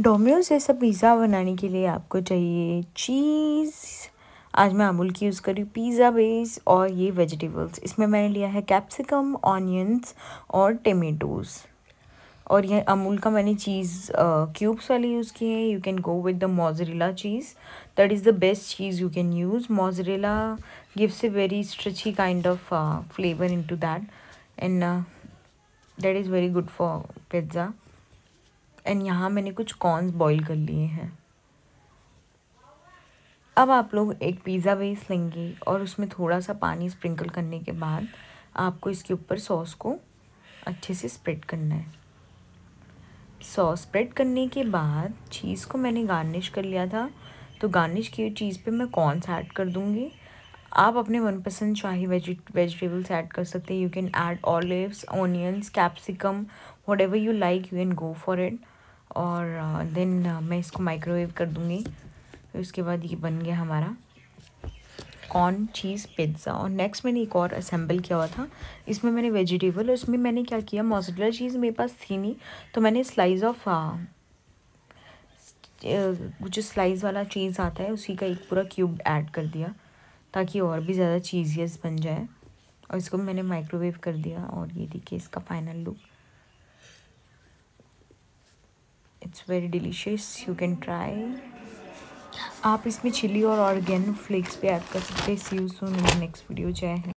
Domino's जैसा pizza बनाने के लिए आपको चाहिए चीज़ आज मैं अमूल की यूज़ करी पिज़्ज़ा बेस और ये वेजिटेबल्स इसमें मैंने लिया है कैप्सिकम ऑनियंस और टमेटोज़ और यह अमूल का मैंने चीज़ क्यूब्स वाले यूज़ की है you can go with the mozzarella cheese that is the best cheese you can use mozzarella gives a very stretchy kind of flavour into that and that is very good for pizza and यहाँ मैंने कुछ corners boil कर लिए हैं अब आप लोग एक पिज़्ज़ा बेस लेंगे और उसमें थोड़ा सा पानी स्प्रिंकल करने के बाद आपको इसके ऊपर सॉस को अच्छे से स्प्रेड करना है सॉस स्प्रेड करने के बाद चीज़ को मैंने गार्निश कर लिया था तो गार्निश की चीज़ पे मैं कॉर्नस ऐड कर दूँगी आप अपने मनपसंद शाही वेजिटेबल्स ऐड कर सकते हैं you can add olives onions capsicum whatever you like you can go for it और देन uh, uh, मैं इसको माइक्रोवेव कर दूँगी फिर उसके बाद ये बन गया हमारा कॉर्न चीज़ पिज्ज़ा और नेक्स्ट मैंने एक और असेंबल किया हुआ था इसमें मैंने वेजिटेबल और इसमें मैंने क्या किया मोजरेला चीज़ मेरे पास थी नहीं तो मैंने स्लाइस ऑफ uh, uh, जो स्लाइस वाला चीज़ आता है उसी का एक पूरा क्यूब ऐड कर दिया ताकि और भी ज़्यादा चीज़ियस बन जाए और इसको मैंने माइक्रोवेव कर दिया और ये देखिए इसका final look it's very delicious you can try आप इसमें चिली और ऑर्गेन फ्लेक्स भी ऐड कर सकते हैं see you soon in next video Jai Hind